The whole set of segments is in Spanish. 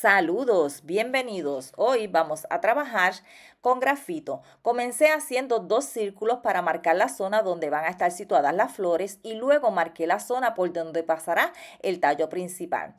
Saludos, bienvenidos. Hoy vamos a trabajar con grafito. Comencé haciendo dos círculos para marcar la zona donde van a estar situadas las flores y luego marqué la zona por donde pasará el tallo principal.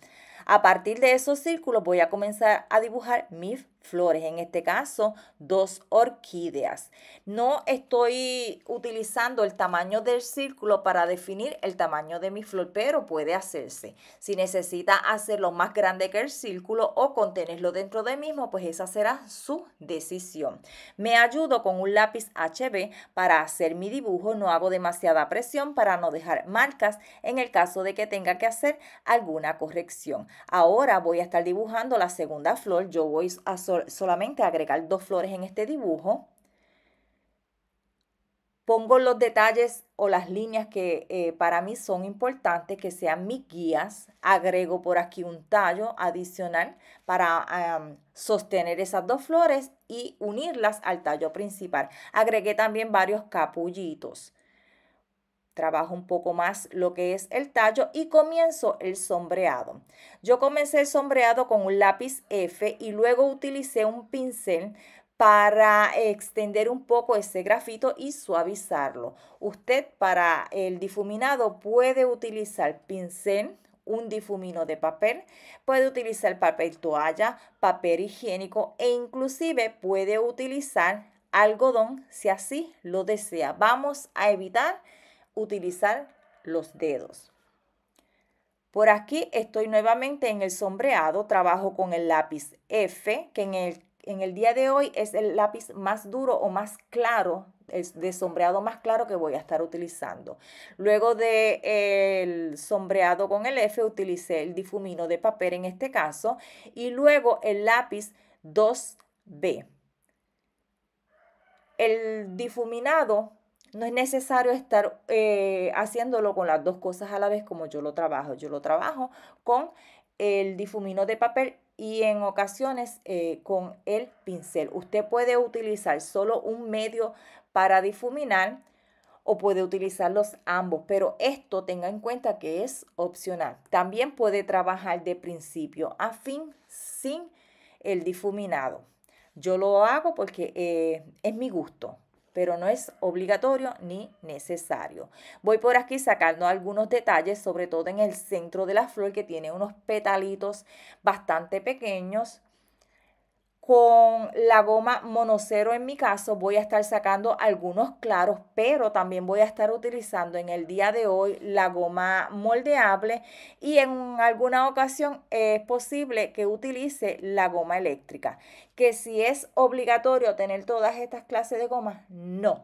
A partir de esos círculos voy a comenzar a dibujar mis flores, en este caso dos orquídeas. No estoy utilizando el tamaño del círculo para definir el tamaño de mi flor, pero puede hacerse. Si necesita hacerlo más grande que el círculo o contenerlo dentro de mismo, pues esa será su decisión. Me ayudo con un lápiz HB para hacer mi dibujo, no hago demasiada presión para no dejar marcas en el caso de que tenga que hacer alguna corrección. Ahora voy a estar dibujando la segunda flor, yo voy a solamente agregar dos flores en este dibujo. Pongo los detalles o las líneas que eh, para mí son importantes, que sean mis guías. Agrego por aquí un tallo adicional para sostener esas dos flores y unirlas al tallo principal. Agregué también varios capullitos. Trabajo un poco más lo que es el tallo y comienzo el sombreado. Yo comencé el sombreado con un lápiz F y luego utilicé un pincel para extender un poco ese grafito y suavizarlo. Usted para el difuminado puede utilizar pincel, un difumino de papel, puede utilizar papel toalla, papel higiénico e inclusive puede utilizar algodón si así lo desea. Vamos a evitar utilizar los dedos. Por aquí estoy nuevamente en el sombreado, trabajo con el lápiz F, que en el, en el día de hoy es el lápiz más duro o más claro, es de sombreado más claro que voy a estar utilizando. Luego de, el sombreado con el F utilicé el difumino de papel en este caso y luego el lápiz 2B. El difuminado no es necesario estar eh, haciéndolo con las dos cosas a la vez como yo lo trabajo. Yo lo trabajo con el difumino de papel y en ocasiones eh, con el pincel. Usted puede utilizar solo un medio para difuminar o puede utilizarlos ambos, pero esto tenga en cuenta que es opcional. También puede trabajar de principio a fin sin el difuminado. Yo lo hago porque eh, es mi gusto pero no es obligatorio ni necesario. Voy por aquí sacando algunos detalles, sobre todo en el centro de la flor que tiene unos petalitos bastante pequeños con la goma monocero en mi caso voy a estar sacando algunos claros, pero también voy a estar utilizando en el día de hoy la goma moldeable y en alguna ocasión es posible que utilice la goma eléctrica. Que si es obligatorio tener todas estas clases de gomas, no,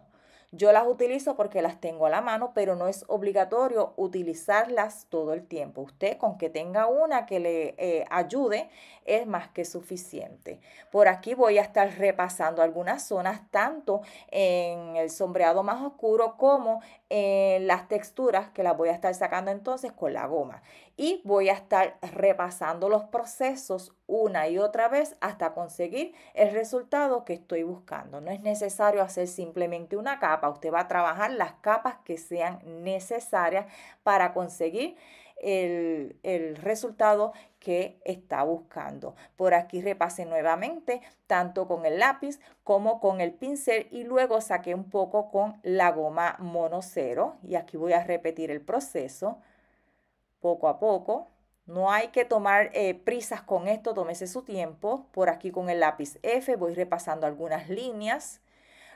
yo las utilizo porque las tengo a la mano, pero no es obligatorio utilizarlas todo el tiempo. Usted con que tenga una que le eh, ayude es más que suficiente. Por aquí voy a estar repasando algunas zonas, tanto en el sombreado más oscuro como en las texturas que las voy a estar sacando entonces con la goma y voy a estar repasando los procesos una y otra vez hasta conseguir el resultado que estoy buscando. No es necesario hacer simplemente una capa, usted va a trabajar las capas que sean necesarias para conseguir el, resultado que está buscando. Por aquí repasé nuevamente, tanto con el lápiz como con el pincel y luego saqué un poco con la goma mono cero. y aquí voy a repetir el proceso poco a poco. No hay que tomar eh, prisas con esto, tómese su tiempo. Por aquí con el lápiz F voy repasando algunas líneas.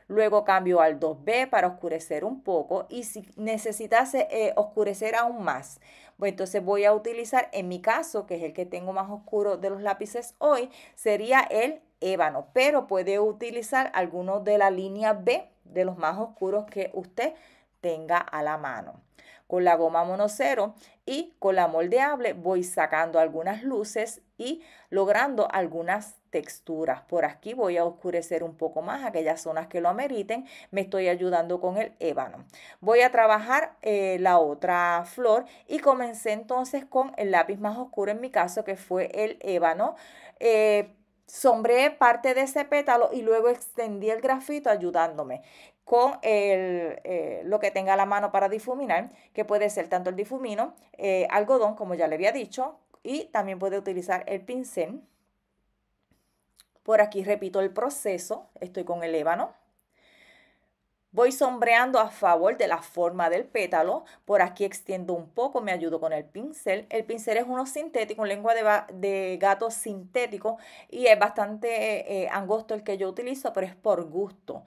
Luego cambio al 2B para oscurecer un poco y si necesitase eh, oscurecer aún más, pues entonces voy a utilizar, en mi caso, que es el que tengo más oscuro de los lápices hoy, sería el ébano, pero puede utilizar alguno de la línea B de los más oscuros que usted tenga a la mano. Con la goma monocero y con la moldeable voy sacando algunas luces y logrando algunas texturas. Por aquí voy a oscurecer un poco más aquellas zonas que lo ameriten. Me estoy ayudando con el ébano. Voy a trabajar eh, la otra flor y comencé entonces con el lápiz más oscuro en mi caso que fue el ébano. Eh, sombreé parte de ese pétalo y luego extendí el grafito ayudándome con el, eh, lo que tenga la mano para difuminar, que puede ser tanto el difumino, eh, algodón, como ya le había dicho, y también puede utilizar el pincel. Por aquí repito el proceso, estoy con el ébano. Voy sombreando a favor de la forma del pétalo. Por aquí extiendo un poco, me ayudo con el pincel. El pincel es uno sintético, un lengua de, gato sintético y es bastante eh, angosto el que yo utilizo, pero es por gusto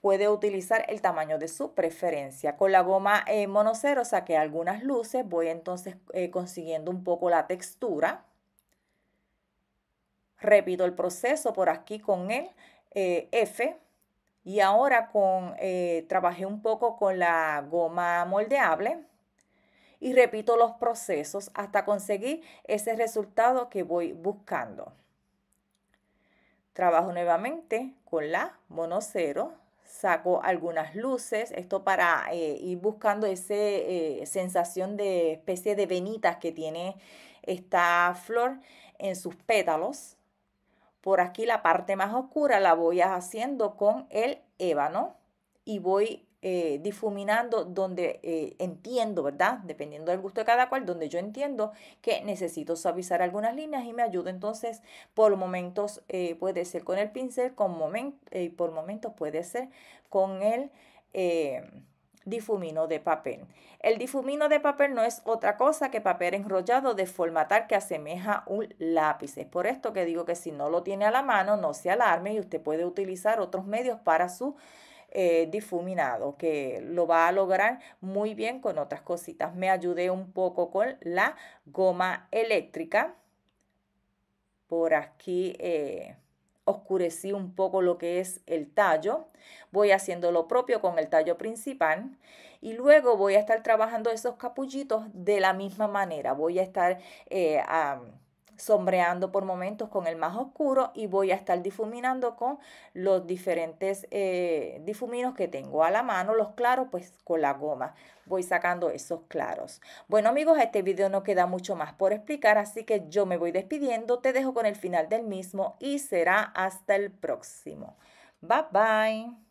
puede utilizar el tamaño de su preferencia. Con la goma eh, monocero saqué algunas luces, voy entonces eh, consiguiendo un poco la textura. Repito el proceso por aquí con el eh, F y ahora con, trabajé un poco con la goma moldeable y repito los procesos hasta conseguir ese resultado que voy buscando. Trabajo nuevamente con la monocero saco algunas luces, esto para eh, ir buscando esa eh, sensación de especie de venitas que tiene esta flor en sus pétalos. Por aquí la parte más oscura la voy haciendo con el ébano y voy eh, difuminando donde eh, entiendo, ¿verdad? Dependiendo del gusto de cada cual, donde yo entiendo que necesito suavizar algunas líneas y me ayuda entonces por momentos eh, puede ser con el pincel, con por momentos puede ser con el difumino de papel. El difumino de papel no es otra cosa que papel enrollado de forma tal que asemeja un lápiz. Es por esto que digo que si no lo tiene a la mano, no se alarme y usted puede utilizar otros medios para su eh, difuminado, que lo va a lograr muy bien con otras cositas. Me ayudé un poco con la goma eléctrica. Por aquí eh, oscurecí un poco lo que es el tallo. Voy haciendo lo propio con el tallo principal y luego voy a estar trabajando esos capullitos de la misma manera. Voy a estar... Eh, sombreando por momentos con el más oscuro y voy a estar difuminando con los diferentes eh, difuminos que tengo a la mano, los claros pues con la goma voy sacando esos claros. Bueno amigos, este video no queda mucho más por explicar, así que yo me voy despidiendo, te dejo con el final del mismo y será hasta el próximo. Bye bye.